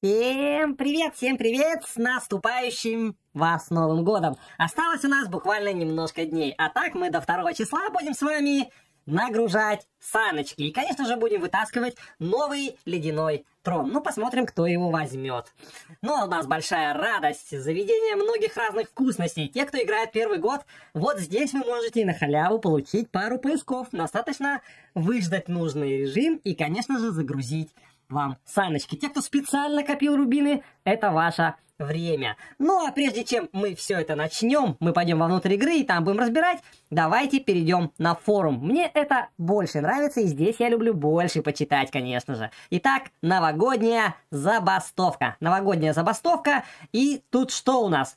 Всем привет, всем привет! С наступающим вас Новым Годом! Осталось у нас буквально немножко дней, а так мы до 2 числа будем с вами нагружать саночки. И, конечно же, будем вытаскивать новый ледяной трон. Ну, посмотрим, кто его возьмет. Но ну, а у нас большая радость. Заведение многих разных вкусностей. Те, кто играет первый год, вот здесь вы можете на халяву получить пару поисков. Достаточно выждать нужный режим и, конечно же, загрузить вам, Саночки. Те, кто специально копил рубины, это ваше время. Ну а прежде чем мы все это начнем, мы пойдем вовнутрь игры и там будем разбирать, давайте перейдем на форум. Мне это больше нравится, и здесь я люблю больше почитать, конечно же. Итак, новогодняя забастовка. Новогодняя забастовка, и тут что у нас?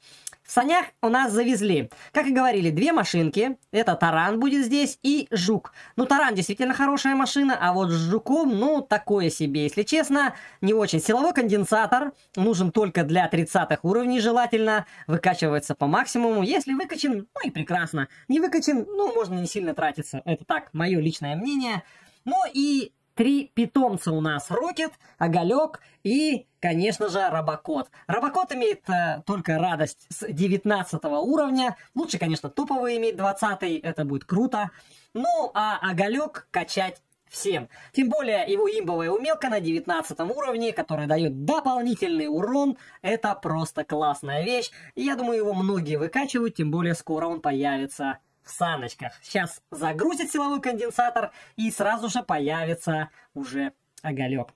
санях у нас завезли, как и говорили, две машинки. Это таран будет здесь и жук. Ну, таран действительно хорошая машина, а вот с жуком, ну, такое себе, если честно, не очень. Силовой конденсатор нужен только для 30-х уровней желательно. Выкачивается по максимуму. Если выкачен, ну и прекрасно. Не выкачен, ну, можно не сильно тратиться. Это так, мое личное мнение. Ну и Три питомца у нас. Рокет, Оголек и, конечно же, Робокот. Робокот имеет э, только радость с 19 уровня. Лучше, конечно, топовый иметь 20 это будет круто. Ну, а Оголек качать всем. Тем более его имбовая умелка на 19 уровне, которая дает дополнительный урон, это просто классная вещь. Я думаю, его многие выкачивают, тем более скоро он появится в саночках. Сейчас загрузит силовой конденсатор и сразу же появится уже оголек.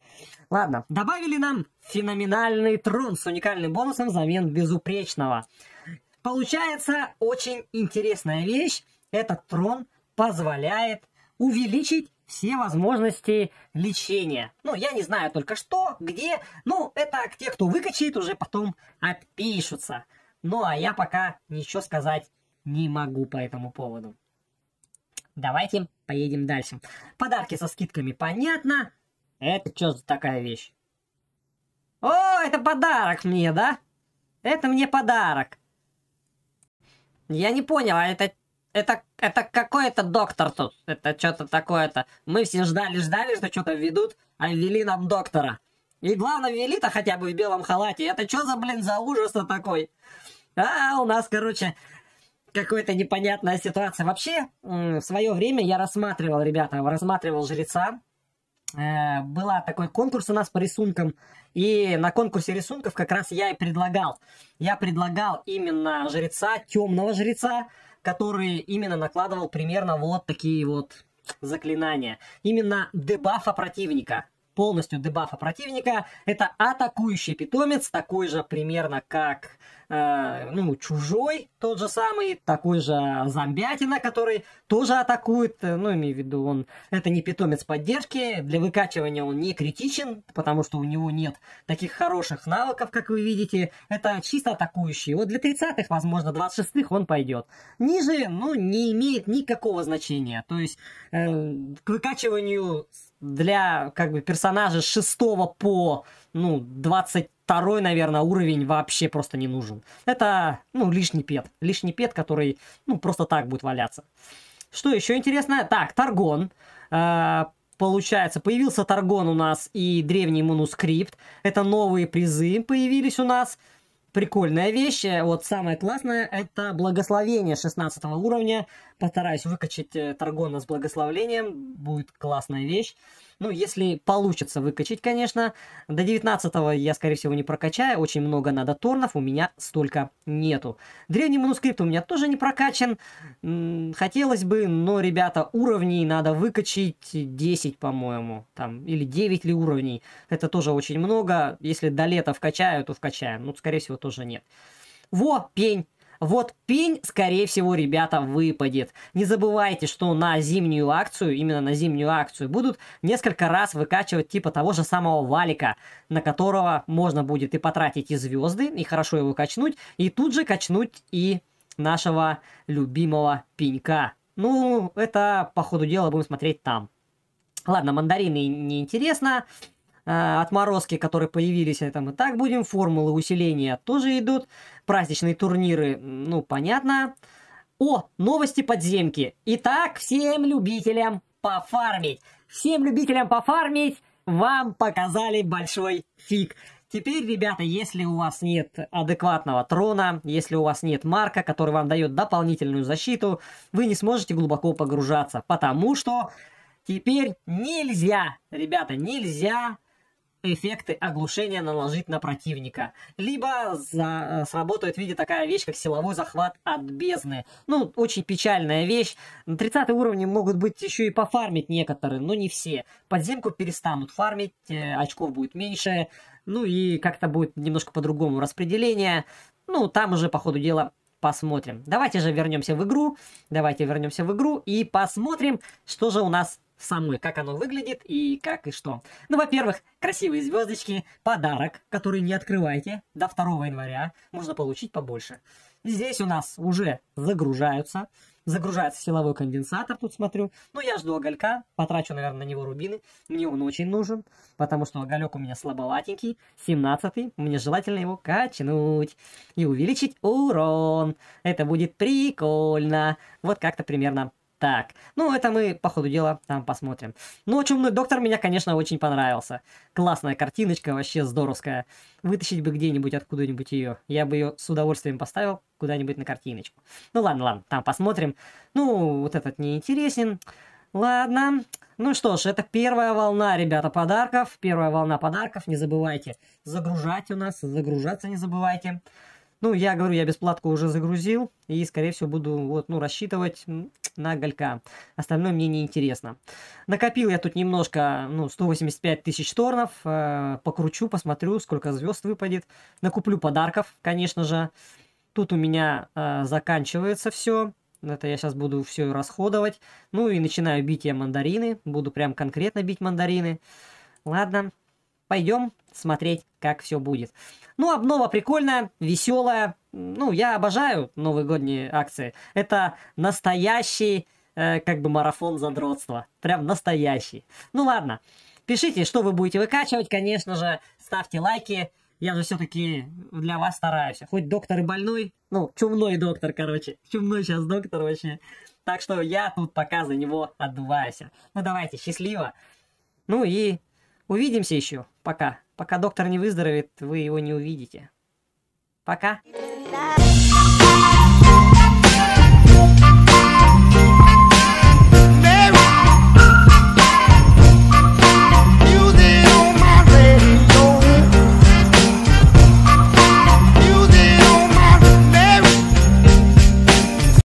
Ладно, добавили нам феноменальный трон с уникальным бонусом взамен безупречного. Получается очень интересная вещь. Этот трон позволяет увеличить все возможности лечения. Ну, я не знаю только что, где. Ну, это те, кто выкачает, уже потом отпишутся. Ну, а я пока ничего сказать не могу по этому поводу. Давайте поедем дальше. Подарки со скидками, понятно. Это что за такая вещь? О, это подарок мне, да? Это мне подарок. Я не понял, а это... Это, это какой-то доктор тут. Это что-то такое-то. Мы все ждали-ждали, что что-то ведут, а ввели нам доктора. И главное, ввели-то хотя бы в белом халате. Это что за, блин, за ужас такой? А, у нас, короче, какой то непонятная ситуация. Вообще, в свое время я рассматривал, ребята, рассматривал жреца. Э, была такой конкурс у нас по рисункам. И на конкурсе рисунков как раз я и предлагал. Я предлагал именно жреца, темного жреца, который именно накладывал примерно вот такие вот заклинания. Именно дебафа противника полностью дебафа противника. Это атакующий питомец, такой же примерно как э, ну, чужой тот же самый, такой же зомбятина, который тоже атакует, э, ну, имею в виду, он, это не питомец поддержки, для выкачивания он не критичен, потому что у него нет таких хороших навыков, как вы видите, это чисто атакующий, вот для 30-х, возможно, 26-х он пойдет. Ниже, ну, не имеет никакого значения, то есть э, к выкачиванию для как бы персонажа с 6 по ну, 20 второй, наверное, уровень вообще просто не нужен. Это, ну, лишний пет. Лишний пет, который, ну, просто так будет валяться. Что еще интересно? Так, Таргон. Э, получается, появился Таргон у нас и древний манускрипт. Это новые призы появились у нас. Прикольная вещь. Э, вот самое классное это благословение 16 уровня. Постараюсь выкачать э, Таргона с благословлением. Будет классная вещь. Ну, если получится выкачать, конечно. До 19 я, скорее всего, не прокачаю. Очень много надо торнов, у меня столько нету. Древний манускрипт у меня тоже не прокачан. Хотелось бы, но, ребята, уровней надо выкачать 10, по-моему. Там, или 9 ли уровней. Это тоже очень много. Если до лета вкачаю, то вкачаю. Ну, скорее всего, тоже нет. Во, пень. Вот пень, скорее всего, ребята, выпадет. Не забывайте, что на зимнюю акцию, именно на зимнюю акцию, будут несколько раз выкачивать типа того же самого валика, на которого можно будет и потратить и звезды, и хорошо его качнуть, и тут же качнуть и нашего любимого пенька. Ну, это по ходу дела будем смотреть там. Ладно, мандарины неинтересно. интересно э, отморозки, которые появились, там, и так будем, формулы усиления тоже идут, праздничные турниры, ну, понятно. О, новости подземки. Итак, всем любителям пофармить. Всем любителям пофармить вам показали большой фиг. Теперь, ребята, если у вас нет адекватного трона, если у вас нет марка, который вам дает дополнительную защиту, вы не сможете глубоко погружаться, потому что теперь нельзя, ребята, нельзя эффекты оглушения наложить на противника. Либо за, э, сработает в виде такая вещь, как силовой захват от бездны. Ну, очень печальная вещь. На 30 уровне могут быть еще и пофармить некоторые, но не все. Подземку перестанут фармить, э, очков будет меньше, ну и как-то будет немножко по-другому распределение. Ну, там уже, по ходу дела, посмотрим. Давайте же вернемся в игру. Давайте вернемся в игру и посмотрим, что же у нас самой, как оно выглядит и как и что. Ну, во-первых, красивые звездочки, подарок, который не открывайте, до 2 января можно получить побольше. Здесь у нас уже загружаются, загружается силовой конденсатор, тут смотрю. Ну, я жду оголька, потрачу, наверное, на него рубины, мне он очень нужен, потому что оголек у меня слабоватенький, 17 мне желательно его качнуть и увеличить урон. Это будет прикольно. Вот как-то примерно так, ну это мы по ходу дела там посмотрим. Но ну, «Чумной доктор» меня, конечно, очень понравился. Классная картиночка, вообще здоровская. Вытащить бы где-нибудь откуда-нибудь ее. Я бы ее с удовольствием поставил куда-нибудь на картиночку. Ну ладно, ладно, там посмотрим. Ну, вот этот неинтересен. Ладно, ну что ж, это первая волна, ребята, подарков. Первая волна подарков, не забывайте загружать у нас, загружаться не забывайте. Ну, я говорю, я бесплатку уже загрузил, и, скорее всего, буду вот, ну, рассчитывать на галька. Остальное мне не интересно. Накопил я тут немножко, ну, 185 тысяч торнов. Э, покручу, посмотрю, сколько звезд выпадет. Накуплю подарков, конечно же. Тут у меня э, заканчивается все. Это я сейчас буду все расходовать. Ну и начинаю бить я мандарины. Буду прям конкретно бить мандарины. Ладно, пойдем смотреть, как все будет. Ну, обнова прикольная, веселая. Ну, я обожаю новогодние акции. Это настоящий, э, как бы, марафон задротства. Прям настоящий. Ну, ладно. Пишите, что вы будете выкачивать, конечно же. Ставьте лайки. Я же все-таки для вас стараюсь. Хоть доктор и больной. Ну, чумной доктор, короче. Чумной сейчас доктор вообще. Так что я тут пока за него отдуваюсь. Ну, давайте, счастливо. Ну и Увидимся еще. Пока. Пока доктор не выздоровеет, вы его не увидите. Пока. Пока.